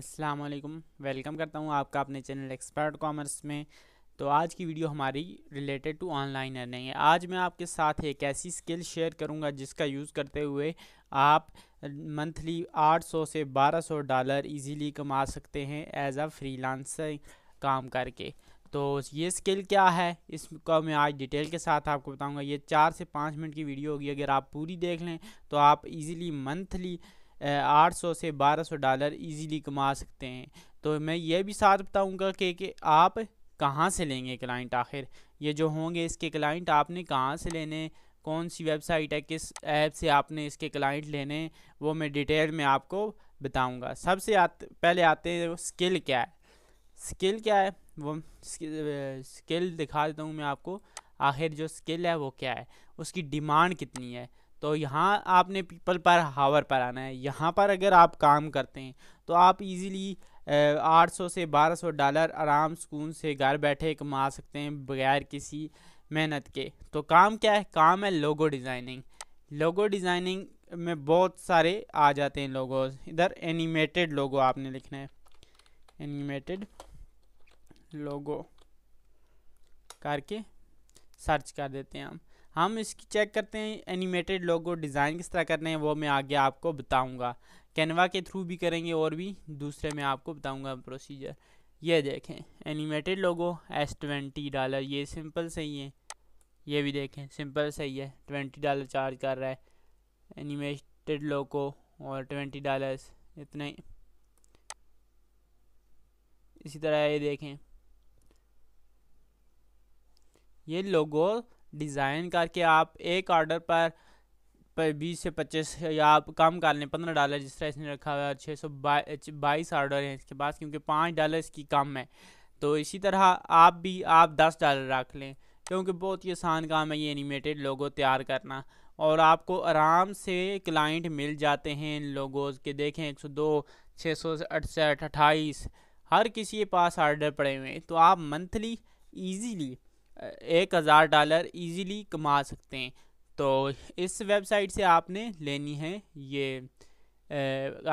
अस्सलाम वालेकुम वेलकम करता हूँ आपका अपने चैनल एक्सपर्ट कॉमर्स में तो आज की वीडियो हमारी रिलेटेड टू ऑनलाइन अर्निंग है आज मैं आपके साथ एक ऐसी स्किल शेयर करूँगा जिसका यूज़ करते हुए आप मंथली 800 से 1200 डॉलर इजीली कमा सकते हैं एज अ फ्रीलांसर काम करके तो ये स्किल क्या है इसका मैं आज डिटेल के साथ आपको बताऊँगा ये चार से पाँच मिनट की वीडियो होगी अगर आप पूरी देख लें तो आप ईजिली मंथली 800 से 1200 डॉलर इजीली कमा सकते हैं तो मैं ये भी साथ बताऊंगा कि, कि आप कहाँ से लेंगे क्लाइंट आखिर ये जो होंगे इसके क्लाइंट आपने कहाँ से लेने कौन सी वेबसाइट है किस ऐप से आपने इसके क्लाइंट लेने वो मैं डिटेल में आपको बताऊंगा सबसे आते पहले आते हैं स्किल क्या है स्किल क्या है वो स्किल दिखा देता हूँ मैं आपको आखिर जो स्किल है वो क्या है उसकी डिमांड कितनी है तो यहाँ आपने पीपल पर हावर पर आना है यहाँ पर अगर आप काम करते हैं तो आप इजीली 800 से 1200 डॉलर आराम सुकून से घर बैठे कमा सकते हैं बगैर किसी मेहनत के तो काम क्या है काम है लोगो डिज़ाइनिंग लोगो डिज़ाइनिंग में बहुत सारे आ जाते हैं लोगो इधर एनिमेटेड लोगो आपने लिखना है एनिमेटेड लोगो करके सर्च कर देते हैं हम हम इसकी चेक करते हैं एनिमेटेड लोगो डिज़ाइन किस तरह करने हैं वो मैं आगे आपको बताऊंगा कैनवा के थ्रू भी करेंगे और भी दूसरे में आपको बताऊंगा प्रोसीजर ये देखें एनिमेटेड लोगो एस ट्वेंटी डॉलर ये सिंपल सही है ये भी देखें सिंपल सही है ट्वेंटी डॉलर चार्ज कर रहा है एनिमेटेड लोगो और ट्वेंटी डॉलर्स इतने इसी तरह ये देखें ये लोगो डिज़ाइन करके आप एक ऑर्डर पर पर बीस से पच्चीस या आप कम कर लें पंद्रह डॉलर जिस तरह इसने रखा हुआ है छः सौ बाईस ऑर्डर हैं इसके पास क्योंकि पाँच डॉलर इसकी कम है तो इसी तरह आप भी आप दस डॉलर रख लें क्योंकि बहुत ही आसान काम है ये एनिमेटेड लोगो तैयार करना और आपको आराम से क्लाइंट मिल जाते हैं इन लोगोज़ के देखें एक सौ दो छः सौ अड़सठ अट्ठाईस हर किसी के पास ऑर्डर पड़े हुए हैं तो आप मंथली ईजीली एक हज़ार डॉलर इजीली कमा सकते हैं तो इस वेबसाइट से आपने लेनी है ये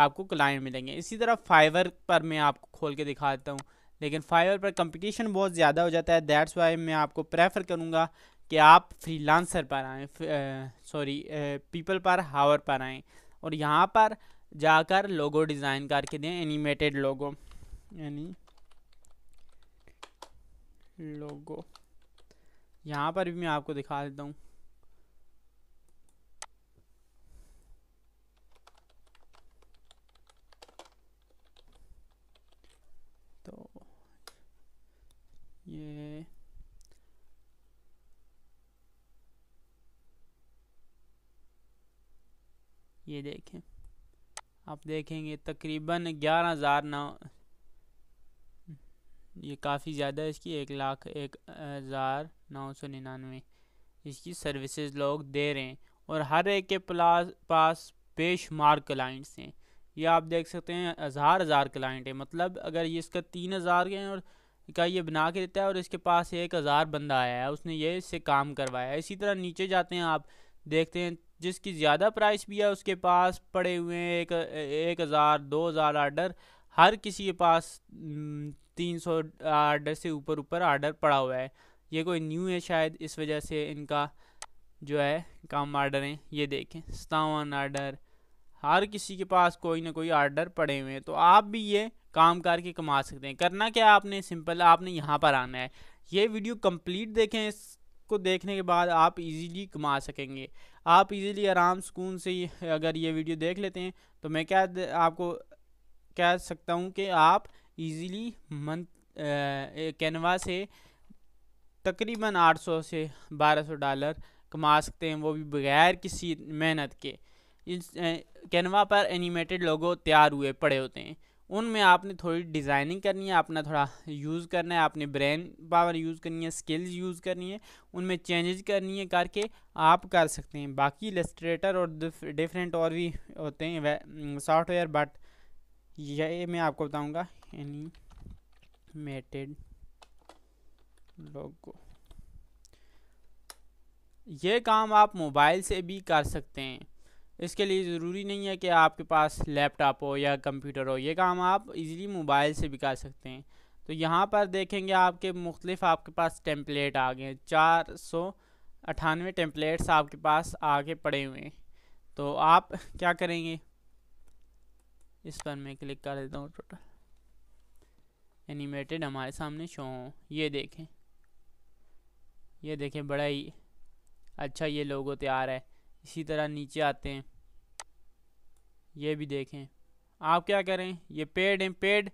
आपको क्लाइंट मिलेंगे इसी तरह फाइवर पर मैं आपको खोल के दिखा देता हूँ लेकिन फाइवर पर कंपटीशन बहुत ज़्यादा हो जाता है दैट्स वाई मैं आपको प्रेफर करूँगा कि आप फ्रीलांसर पर आएँ सॉरी पीपल पर हावर पर आएँ और यहाँ पर जाकर लोगो डिज़ाइन करके दें एनिमेटेड लोगो यानी लोगो यहाँ पर भी मैं आपको दिखा देता हूँ तो ये ये देखें आप देखेंगे तकरीबन ग्यारह हज़ार नौ ये काफ़ी ज़्यादा है इसकी एक लाख एक हज़ार नौ सौ निन्यानवे इसकी सर्विसेज लोग दे रहे हैं और हर एक के प्लास पास बेशुमार क्लाइंट्स हैं ये आप देख सकते हैं हज़ार हज़ार क्लाइंट है मतलब अगर ये इसका तीन हज़ार के हैं और का ये बना के देता है और इसके पास एक हज़ार बंदा आया है उसने ये इससे काम करवाया है इसी तरह नीचे जाते हैं आप देखते हैं जिसकी ज़्यादा प्राइस भी है उसके पास पड़े हुए हैं एक एक हज़ार दो हज़ार आर्डर हर किसी के पास हम्म, तीन सौ आर्डर से ऊपर ऊपर आर्डर पड़ा हुआ है ये कोई न्यू है शायद इस वजह से इनका जो है कम आर्डर हैं ये देखें सतावन आर्डर हर किसी के पास कोई ना कोई आर्डर पड़े हुए हैं तो आप भी ये काम करके कमा सकते हैं करना क्या आपने सिंपल आपने यहाँ पर आना है ये वीडियो कंप्लीट देखें इसको देखने के बाद आप इजीली कमा सकेंगे आप इजीली आराम सुकून से अगर ये वीडियो देख लेते हैं तो मैं क्या आपको कह सकता हूँ कि आप इजीली मंथ कैनवा से तकरीबन 800 से 1200 डॉलर कमा सकते हैं वो भी बगैर किसी मेहनत के इस कैनवा पर एनिमेटेड लोगो तैयार हुए पड़े होते हैं उनमें आपने थोड़ी डिज़ाइनिंग करनी है अपना थोड़ा यूज़ करना है अपने ब्रेन पावर यूज़ करनी है स्किल्स यूज़ करनी है उनमें चेंजेस करनी है करके आप कर सकते हैं बाकी इलस्ट्रेटर और डिफरेंट और भी होते हैं सॉफ्टवेयर बट ये मैं आपको एनी मेटेड लोगो ये काम आप मोबाइल से भी कर सकते हैं इसके लिए ज़रूरी नहीं है कि आपके पास लैपटॉप हो या कंप्यूटर हो ये काम आप इजीली मोबाइल से भी कर सकते हैं तो यहाँ पर देखेंगे आपके मुख्तलिफ आपके पास टेम्पलेट आ गए चार सौ अठानवे टेम्पलेट्स आपके पास आगे पड़े हुए हैं तो आप क्या करेंगे इस पर मैं क्लिक कर देता हूँ टोटल एनिमेटेड हमारे सामने शो हों ये देखें ये देखें बड़ा ही अच्छा ये लोगो तैयार है इसी तरह नीचे आते हैं ये भी देखें आप क्या करें ये पेड हैं पेड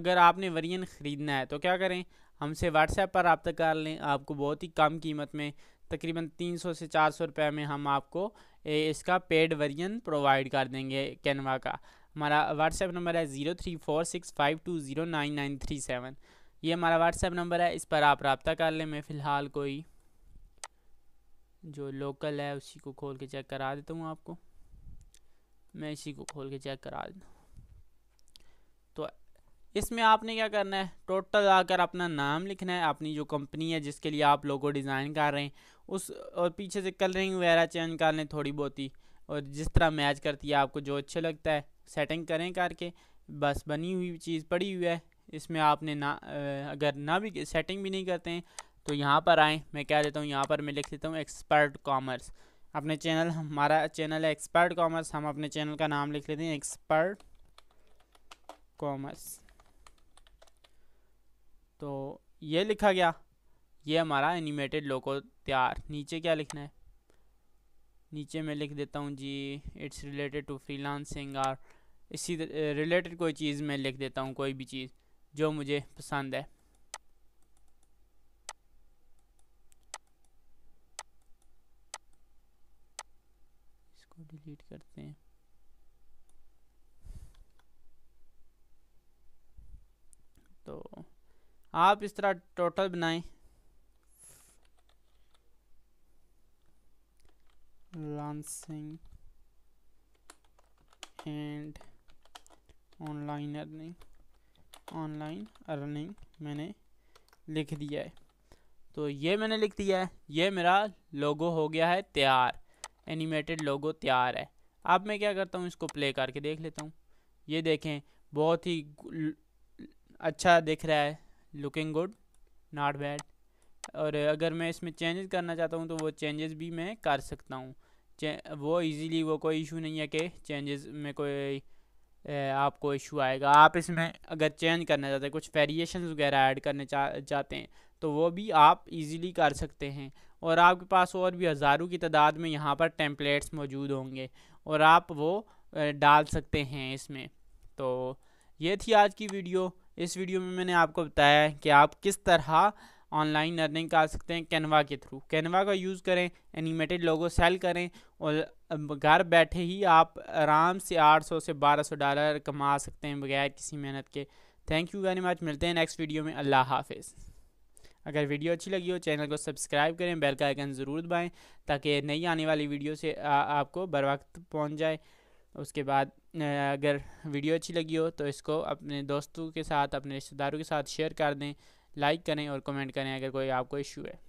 अगर आपने वरियन ख़रीदना है तो क्या करें हमसे व्हाट्सएप पर रबता कर लें आपको बहुत ही कम कीमत में तकरीबन तीन सौ से चार सौ रुपये में हम आपको इसका पेड वरियन प्रोवाइड कर देंगे कैनवा का हमारा व्हाट्सएप नंबर है zero three four six five two zero nine nine three seven ये हमारा व्हाट्सएप नंबर है इस पर आप रबता कर लें मैं फ़िलहाल कोई जो लोकल है उसी को खोल के चेक करा देता हूँ आपको मैं इसी को खोल के चेक करा देता हूँ तो इसमें आपने क्या करना है टोटल आकर अपना नाम लिखना है अपनी जो कंपनी है जिसके लिए आप लोगों डिज़ाइन कर रहे हैं उस और पीछे से कलरिंग वगैरह चेंज कर लें थोड़ी बहुत ही और जिस तरह मैच करती है आपको जो अच्छा लगता है सेटिंग करें करके बस बनी हुई चीज़ पड़ी हुई है इसमें आपने ना अगर ना भी सेटिंग भी नहीं करते हैं तो यहाँ पर आएँ मैं क्या देता हूँ यहाँ पर मैं लिख देता हूँ एक्सपर्ट कॉमर्स अपने चैनल हमारा चैनल है एक्सपर्ट कॉमर्स हम अपने चैनल का नाम लिख लेते हैं एक्सपर्ट कॉमर्स तो ये लिखा गया ये हमारा एनिमेटेड लोगो तैयार नीचे क्या लिखना है नीचे मैं लिख देता हूँ जी इट्स रिलेटेड टू फ्रीलांसिंग और इसी रिलेटेड कोई चीज़ मैं लिख देता हूँ कोई भी चीज़ जो मुझे पसंद है इसको डिलीट करते हैं तो आप इस तरह टोटल बनाएं लॉन्सिंग and online earning online earning मैंने लिख दिया है तो ये मैंने लिख दिया है ये मेरा लोगो हो गया है तैयार एनिमेटेड लोगो तैयार है अब मैं क्या करता हूँ इसको प्ले करके देख लेता हूँ ये देखें बहुत ही अच्छा दिख रहा है लुकिंग गुड नॉट बैड और अगर मैं इसमें चेंजेस करना चाहता हूँ तो वो चेंजेस भी मैं कर सकता हूँ वो इजीली वो कोई इशू नहीं है कि चेंजेस में कोई आपको इशू आएगा आप इसमें अगर चेंज करना चाहते हैं कुछ वेरिएशन वगैरह ऐड करने चाहते हैं तो वो भी आप इजीली कर सकते हैं और आपके पास और भी हज़ारों की तादाद में यहाँ पर टेम्पलेट्स मौजूद होंगे और आप वो डाल सकते हैं इसमें तो ये थी आज की वीडियो इस वीडियो में मैंने आपको बताया कि आप किस तरह ऑनलाइन अर्निंग कर सकते हैं कैनवा के थ्रू कैनवा का यूज़ करें एनिमेटेड लोगो सेल करें और घर बैठे ही आप आराम से 800 से 1200 डॉलर कमा सकते हैं बगैर किसी मेहनत के थैंक यू वेरी मच मिलते हैं नेक्स्ट वीडियो में अल्लाह हाफिज़ अगर वीडियो अच्छी लगी हो चैनल को सब्सक्राइब करें बेल का आइकन ज़रूर दबाएँ ताकि नई आने वाली वीडियो से आ, आपको बर वक्त पहुँच जाए उसके बाद अगर वीडियो अच्छी लगी हो तो इसको अपने दोस्तों के साथ अपने रिश्तेदारों के साथ शेयर कर दें लाइक करें और कमेंट करें अगर कोई आपको इशू है